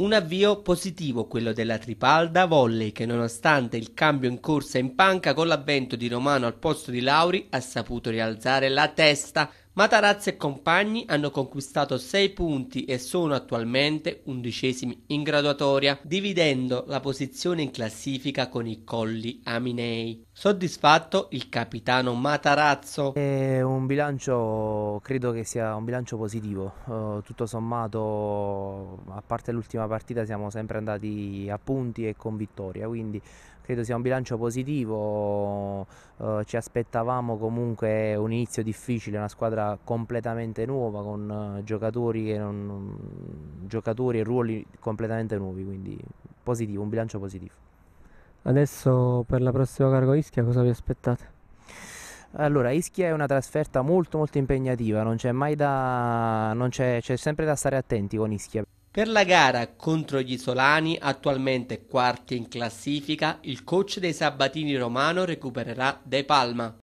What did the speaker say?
Un avvio positivo quello della Tripalda Volley che nonostante il cambio in corsa in panca con l'avvento di Romano al posto di Lauri ha saputo rialzare la testa Matarazzo e compagni hanno conquistato 6 punti e sono attualmente undicesimi in graduatoria, dividendo la posizione in classifica con i Colli Aminei. Soddisfatto il capitano Matarazzo. È un bilancio, credo che sia un bilancio positivo. Eh, tutto sommato, a parte l'ultima partita, siamo sempre andati a punti e con vittoria, quindi credo sia un bilancio positivo, eh, ci aspettavamo comunque un inizio difficile, una squadra completamente nuova con eh, giocatori e, non, giocatori e ruoli completamente nuovi, quindi positivo, un bilancio positivo. Adesso per la prossima Cargo Ischia cosa vi aspettate? Allora, Ischia è una trasferta molto molto impegnativa, non c'è mai da... c'è sempre da stare attenti con Ischia. Per la gara contro gli isolani, attualmente quarti in classifica, il coach dei sabatini romano recupererà De Palma.